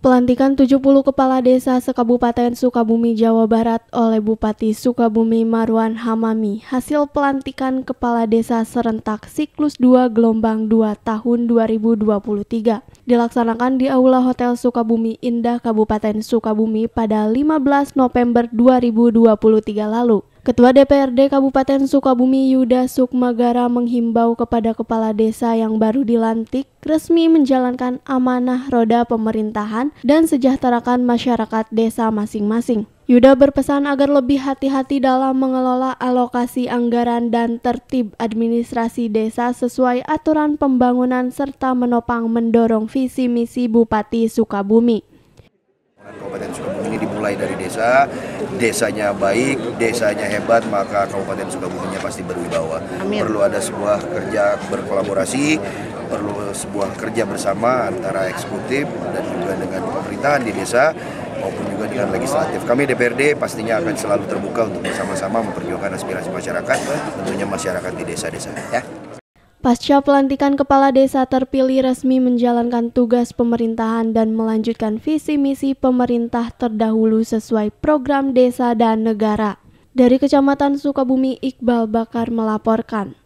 Pelantikan 70 kepala desa sekabupaten Sukabumi, Jawa Barat oleh Bupati Sukabumi Marwan Hamami. Hasil pelantikan kepala desa serentak siklus 2 gelombang 2 tahun 2023 dilaksanakan di Aula Hotel Sukabumi Indah Kabupaten Sukabumi pada 15 November 2023 lalu. Ketua DPRD Kabupaten Sukabumi Yuda Sukmagara menghimbau kepada kepala desa yang baru dilantik resmi menjalankan amanah roda pemerintahan dan sejahterakan masyarakat desa masing-masing. Yuda berpesan agar lebih hati-hati dalam mengelola alokasi anggaran dan tertib administrasi desa sesuai aturan pembangunan serta menopang mendorong visi misi Bupati Sukabumi. Sukabumi ini dimulai dari desa, desanya baik, desanya hebat, maka Kabupaten sukabumi Sukabuminya pasti berwibawa. Amin. Perlu ada sebuah kerja berkolaborasi, perlu sebuah kerja bersama antara eksekutif dan juga dengan pemerintahan di desa maupun juga dengan legislatif. Kami DPRD pastinya akan selalu terbuka untuk bersama-sama memperjuangkan aspirasi masyarakat, tentunya masyarakat di desa-desa. Ya. Pasca pelantikan kepala desa terpilih resmi menjalankan tugas pemerintahan dan melanjutkan visi misi pemerintah terdahulu sesuai program desa dan negara. Dari Kecamatan Sukabumi, Iqbal Bakar melaporkan.